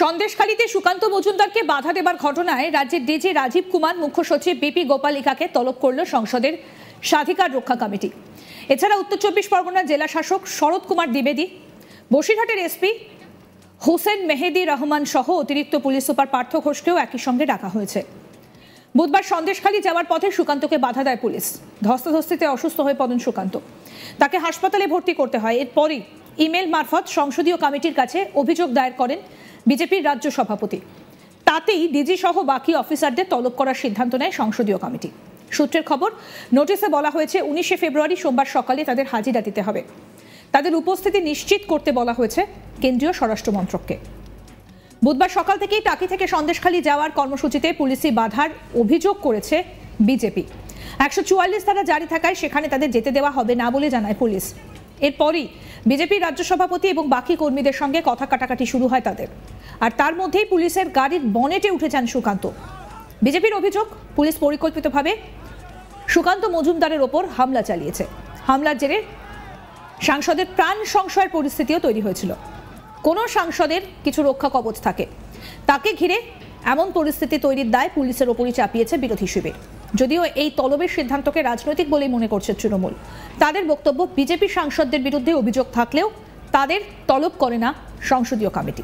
সন্দেশখালীতে সুকান্ত মজুমদারকে বাধা দেবার ঘটনায় রাজ্যের ডিজি রাজীব কুমার মুখ্য সচিব বিপি গোপালিকাকে তলব করল সংসদের স্বাধিকার রক্ষা কমিটি এছাড়া উত্তর চব্বিশ পরগনার জেলা শাসক শরৎ কুমার দ্বিবেদী বসিরহাটের এসপি হোসেন মেহেদি রহমান সহ অতিরিক্ত পুলিশ সুপার পার্থ ঘোষকেও একই সঙ্গে ডাকা হয়েছে বুধবার সন্দেশখালী যাওয়ার পথে সুকান্তকে বাধা দেয় পুলিশ ধস্তাধস্তিতে অসুস্থ হয়ে পড়েন সুকান্ত তাকে হাসপাতালে ভর্তি করতে হয় এরপরই ইমেল মারফত সংসদীয় কমিটির কাছে অভিযোগ দায়ের করেন বিজেপির রাজ্য সভাপতি তাতেই ডিজি সহ বাকি অফিসারদের তলব করার সিদ্ধান্ত নেয় সংসদীয় কমিটি সূত্রের খবর নোটিশে বলা হয়েছে উনিশে ফেব্রুয়ারি সোমবার সকালে তাদের হাজিরা দিতে হবে তাদের উপস্থিতি নিশ্চিত করতে বলা হয়েছে কেন্দ্রীয় স্বরাষ্ট্র মন্ত্রককে বুধবার সকাল থেকেই টাকি থেকে সন্দেশখালী যাওয়ার কর্মসূচিতে পুলিশি বাধার অভিযোগ করেছে বিজেপি একশো চুয়াল্লিশ তারা জারি থাকায় সেখানে তাদের যেতে দেওয়া হবে না বলে জানায় পুলিশ এরপরই বিজেপির রাজ্য সভাপতি এবং বাকি কর্মীদের সঙ্গে কথা কাটাকাটি শুরু হয় তাদের আর তার মধ্যেই পুলিশের গাড়ির বনেটে উঠে যান সুকান্ত বিজেপির অভিযোগ পুলিশ পরিকল্পিতভাবে সুকান্ত মজুমদারের ওপর হামলা চালিয়েছে হামলার জেরে সাংসদের প্রাণ সংশয়ের পরিস্থিতিও তৈরি হয়েছিল কোনো সাংসদের কিছু রক্ষা কবচ থাকে তাকে ঘিরে এমন পরিস্থিতি তৈরির দায় পুলিশের ওপরই চাপিয়েছে বিরোধী শিবির যদিও এই তলবের সিদ্ধান্তকে রাজনৈতিক বলেই মনে করছে তৃণমূল তাদের বক্তব্য বিজেপি সাংসদদের বিরুদ্ধে অভিযোগ থাকলেও তাদের তলব করে না সংসদীয় কমিটি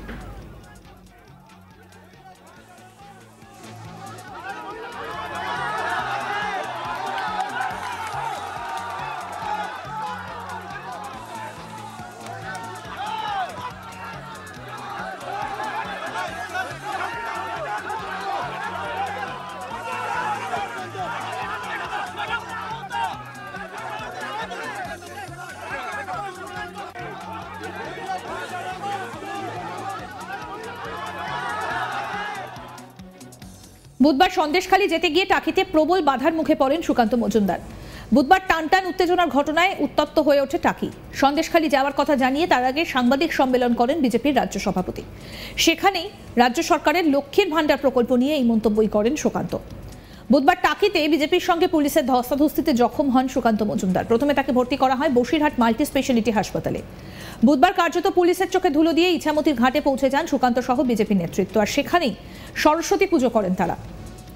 বুধবার সন্দেশখালী যেতে গিয়ে টাকিতে প্রবল বাধার মুখে পড়েন সুকান্ত মজুমদার বুধবার টানটান উত্তেজনার ঘটনায় উত্তপ্ত হয়ে ওঠে টাকি সন্দেশখালী যাওয়ার কথা জানিয়ে তার আগে সাংবাদিক সম্মেলন করেন বিজেপির রাজ্য সভাপতি সেখানেই রাজ্য সরকারের লক্ষ্মীর ভাণ্ডার প্রকল্প নিয়ে এই মন্তব্যই করেন সুকান্ত বুধবার টাকিতে বিজেপির সঙ্গে পুলিশের ধস্তাধস্তিতে জখম হন সুকান্ত মজুমদার প্রথমে তাকে ভর্তি করা হয় বসিরহাট মাল্টি স্পেশালিটি হাসপাতালে বুধবার কার্যত পুলিশের চোখে ধুলো দিয়ে ইছামতির ঘাটে পৌঁছে যান সুকান্ত সহ বিজেপি নেতৃত্ব আর সেখানেই সরস্বতী পুজো করেন তারা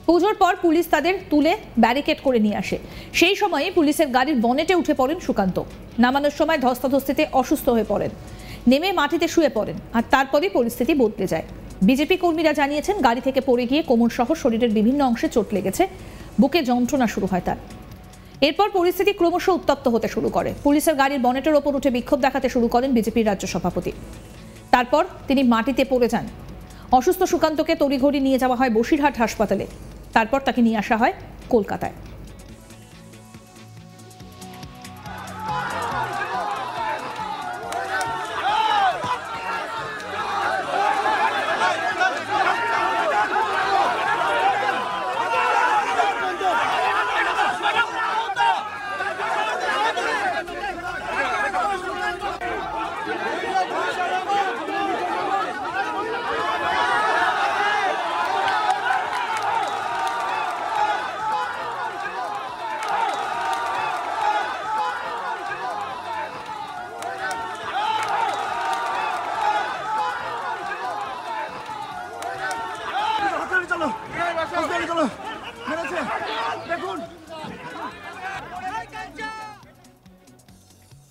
পুজোর পর পুলিশ তাদের তুলে ব্যারিকেড করে নিয়ে আসে সেই সময়ে পুলিশের গাড়ির বনেটে উঠে পড়েন সুকান্ত নামানোর সময় ধস্তাধস্তিতে অসুস্থ হয়ে পড়েন নেমে মাটিতে শুয়ে পড়েন আর তারপরে পরিস্থিতি বদলে যায় বিজেপি কর্মীরা জানিয়েছেন গাড়ি থেকে পড়ে গিয়ে কোমর সহ শরীরের বিভিন্ন অংশে চোট লেগেছে বুকে যন্ত্রণা শুরু হয় তার এরপর পরিস্থিতি ক্রমশ উত্তপ্ত হতে শুরু করে পুলিশের গাড়ির বনেটের ওপর উঠে বিক্ষোভ দেখাতে শুরু করেন বিজেপির রাজ্য সভাপতি তারপর তিনি মাটিতে পড়ে যান অসুস্থ সুকান্তকে তড়িঘড়ি নিয়ে যাওয়া হয় বসিরহাট হাসপাতালে তারপর তাকে নিয়ে আসা হয় কলকাতায়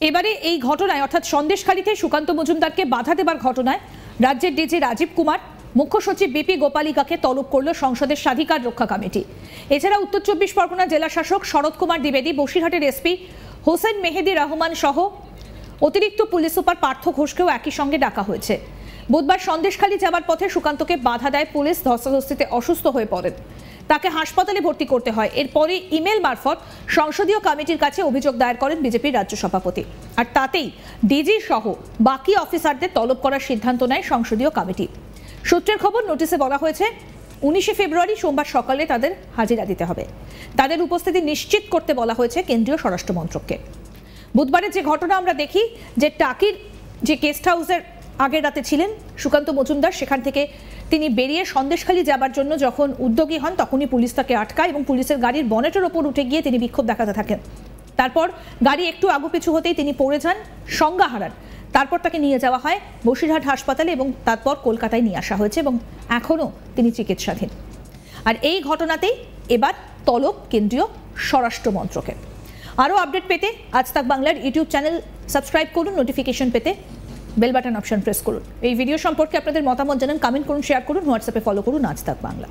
এবারে এই ঘটনায় অর্থাৎ সন্দেশখালীতে সুকান্ত মজুমদারকে বাধা দেবার ঘটনায় রাজ্যের ডিজি রাজীব কুমার মুখ্য সচিব বিপি গোপালিকাকে তলব করল সংসদের স্বাধিকার রক্ষা কমিটি এছাড়া উত্তর চব্বিশ পরগনা জেলা শাসক শরৎ কুমার দ্বিবেদী বসিরহাটের এসপি হোসেন মেহেদি রহমান সহ অতিরিক্ত পুলিশ সুপার পার্থ ঘোষকেও একই সঙ্গে ডাকা হয়েছে বুধবার সন্দেশখালী যাবার পথে সুকান্তকে বাধা দেয় পুলিশ ধস্তাধস্তিতে অসুস্থ হয়ে পড়েন তাকে হাসপাতালে ভর্তি করতে হয় এরপরে ইমেল মারফত সংসদীয় কমিটির কাছে অভিযোগ দায়ের করেন বিজেপির রাজ্য সভাপতি আর তাতেই ডিজি সহ বাকি অফিসারদের তলব করার সিদ্ধান্ত নেয় সংসদীয় কমিটি সূত্রের খবর নোটিশে বলা হয়েছে উনিশে ফেব্রুয়ারি সোমবার সকালে তাদের হাজিরা দিতে হবে তাদের উপস্থিতি নিশ্চিত করতে বলা হয়েছে কেন্দ্রীয় স্বরাষ্ট্র মন্ত্রককে বুধবারের যে ঘটনা আমরা দেখি যে টাকির যে গেস্ট হাউসের আগের রাতে ছিলেন সুকান্ত মজুমদার সেখান থেকে তিনি বেরিয়ে সন্দেশখালি যাবার জন্য যখন উদ্যোগী হন তখনই পুলিশ তাকে আটকায় এবং পুলিশের গাড়ির বনেটের ওপর উঠে গিয়ে তিনি বিক্ষোভ দেখাতে থাকেন তারপর গাড়ি একটু আগু পিছু হতেই তিনি পড়ে যান সংজ্ঞা হারান তারপর তাকে নিয়ে যাওয়া হয় বসিরহাট হাসপাতালে এবং তারপর কলকাতায় নিয়ে আসা হয়েছে এবং এখনও তিনি চিকিৎসাধীন আর এই ঘটনাতেই এবার তলব কেন্দ্রীয় স্বরাষ্ট্র মন্ত্রকের আরও আপডেট পেতে আজ তাক বাংলার ইউটিউব চ্যানেল সাবস্ক্রাইব করুন নোটিফিকেশন পেতে বেল বাটন অপশন প্রেস করুন এই ভিডিও সম্পর্কে আপনাদের মতামত জানান কমেন্ট করুন শেয়ার করুন হোয়াটসঅ্যাপে ফলো করুন আজ তাক বাংলা